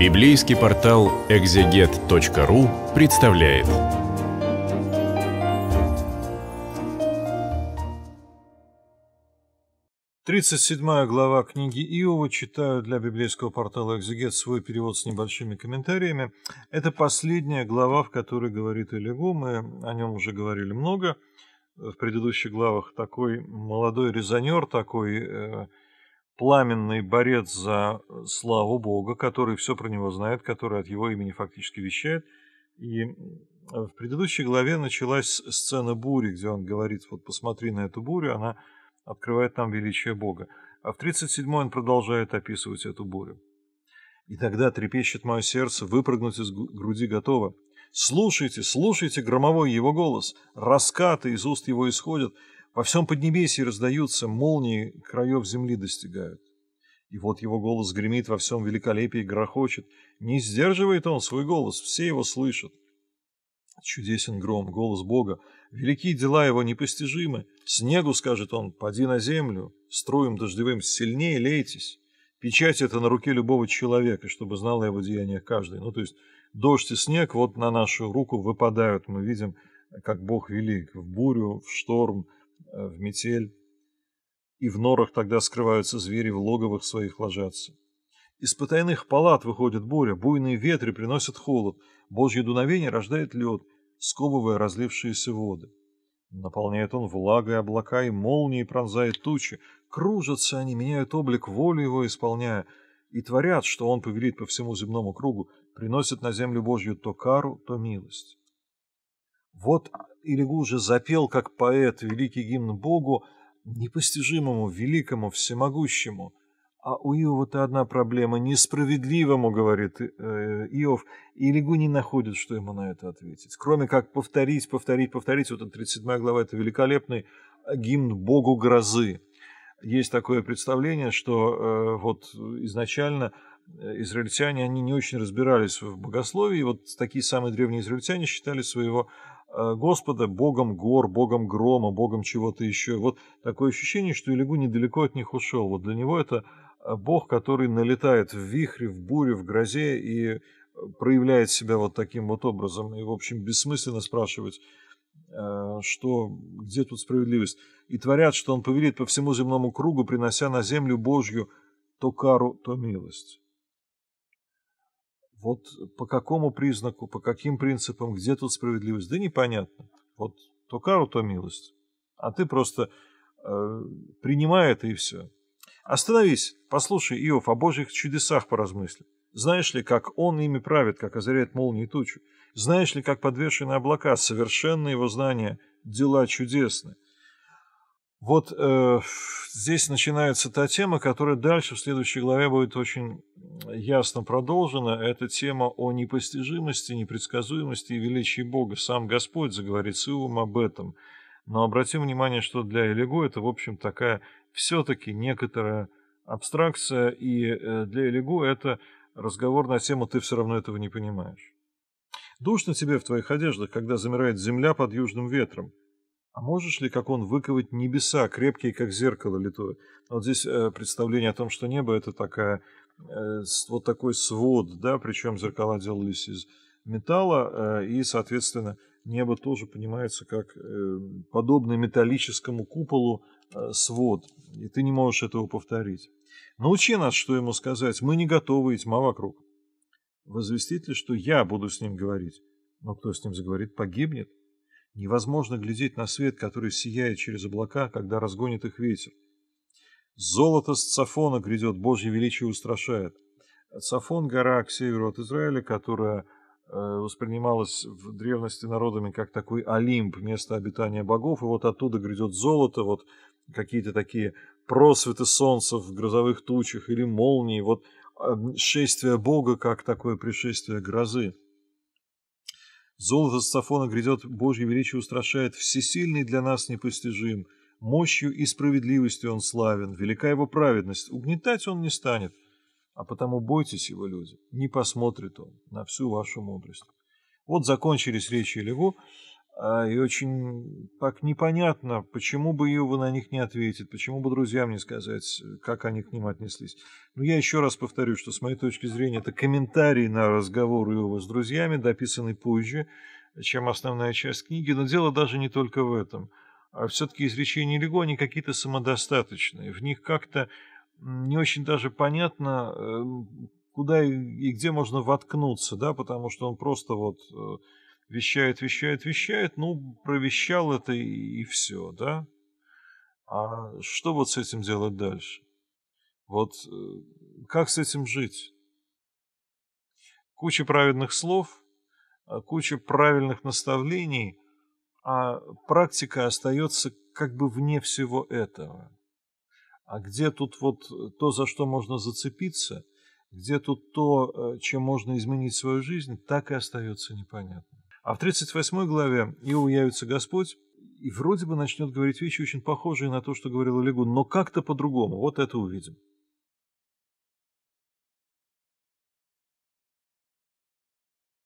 Библейский портал exeget.ru представляет. Тридцать седьмая глава книги Иова читаю для библейского портала «Экзегет» свой перевод с небольшими комментариями. Это последняя глава, в которой говорит Элигу, мы о нем уже говорили много в предыдущих главах. Такой молодой резонер, такой э, пламенный борец за э, славу Бога, который все про него знает, который от его имени фактически вещает. И э, в предыдущей главе началась сцена бури, где он говорит, вот посмотри на эту бурю, она открывает нам величие Бога. А в 37-й он продолжает описывать эту бурю. И тогда трепещет мое сердце, выпрыгнуть из груди готово. Слушайте, слушайте громовой его голос, раскаты из уст его исходят, во всем Поднебесье раздаются, молнии краев земли достигают. И вот его голос гремит во всем великолепии, грохочет. Не сдерживает он свой голос, все его слышат. Чудесен гром, голос Бога. великие дела его непостижимы. Снегу, скажет он, поди на землю, струем дождевым сильнее лейтесь. Печать это на руке любого человека, чтобы знала его деяния каждый. Ну, то есть дождь и снег вот на нашу руку выпадают. Мы видим, как Бог велик, в бурю, в шторм, Э, в метель, и в норах тогда скрываются звери, в логовых своих ложатся. Из потайных палат выходит буря, буйные ветры приносят холод, божье дуновение рождает лед, сковывая разлившиеся воды. Наполняет он влагой облака и молнии пронзает тучи. Кружатся они, меняют облик, волю его исполняя, и творят, что он повелит по всему земному кругу, приносит на землю Божью то кару, то милость. Вот Илигул же запел, как поэт, великий гимн Богу, непостижимому, великому, всемогущему. А у Иова-то одна проблема – несправедливому, говорит э, Иов, и Илигу не находит, что ему на это ответить. Кроме как повторить, повторить, повторить. Вот эта 37 глава – это великолепный гимн Богу грозы. Есть такое представление, что э, вот изначально э, израильтяне, они не очень разбирались в богословии. Вот такие самые древние израильтяне считали своего Э, Господа богом гор, богом грома, богом чего-то еще. Вот такое ощущение, что Илигу недалеко от них ушел. Вот для него это э, бог, который налетает в вихре, в буре, в грозе и э, проявляет себя вот таким вот образом. И, в общем, бессмысленно спрашивать, что где тут справедливость. И творят, что он повелит по всему земному кругу, принося на землю Божью то кару, то милость. Вот по какому признаку, по каким принципам, где тут справедливость, да непонятно. Вот то кару, то милость. А ты просто э, принимай это и все. Остановись, послушай, Иов, о божьих чудесах поразмысли. Знаешь ли, как он ими правит, как озаряет молнии и тучу? Знаешь ли, как подвешены облака? Совершенно его знания, дела чудесны. Вот э, здесь начинается та тема, которая дальше в следующей главе будет очень ясно продолжена, это тема о непостижимости, непредсказуемости и величии Бога. Сам Господь заговорит с Иовом об этом. Но обратим внимание, что для Элиго это, в общем, такая все-таки некоторая абстракция, и э, для Элиго это разговор на тему «ты все равно этого не понимаешь». Душно тебе в твоих одеждах, когда замирает земля под южным ветром. А можешь ли, как он, выковать небеса, крепкие, как зеркало литое? Вот здесь э, представление о том, что небо – это такая Э, вот такой свод, да, причем зеркала делались из металла, э, и, соответственно, небо тоже понимается как э, подобный металлическому куполу свод, и ты не можешь этого повторить. Научи нас, что ему сказать, мы не готовы и тьма вокруг. Возвестит ли, что я буду с ним говорить? Но кто с ним заговорит, погибнет. Невозможно глядеть на свет, который сияет через облака, когда разгонит их ветер. Золото с Цафона грядет, Божье величие устрашает. Цафон – гора к северу от Израиля, которая э, воспринималась в древности народами как такой Олимп, место обитания богов, и вот оттуда грядет золото, вот какие-то такие просветы солнца в грозовых тучах или молнии, вот эм, шествие бога как такое пришествие грозы. Золото с Сафона грядет, Божье величие устрашает, всесильный для нас непостижим – Мощью и справедливостью он славен, велика его праведность, угнетать он не станет. А потому бойтесь его, люди, не посмотрит он на всю вашу мудрость. Вот закончились речи Лего, а, и очень так непонятно, почему бы Иова на них не ответит, почему бы друзьям не сказать, как они к ним отнеслись. Но я еще раз повторю, что с моей точки зрения это комментарий на разговор Иова с друзьями, дописанный позже, чем основная часть книги, но дело даже не только в этом – а все-таки изречения Лего, они какие-то самодостаточные. В них как-то не очень даже понятно, эм, куда и где можно воткнуться, да, потому что он просто вот э, вещает, вещает, вещает, ну, провещал это и, и все, да. А что вот с этим делать дальше? Вот э, как с этим жить? Куча праведных слов, а куча правильных наставлений, а практика остается как бы вне всего этого. А где тут вот то, за что можно зацепиться, где тут то, э, чем можно изменить свою жизнь, так и остается непонятно. А в 38 главе «Ио явится Господь» и вроде бы начнет говорить вещи, очень похожие на то, что говорил Олегун, но как-то по-другому. Вот это увидим.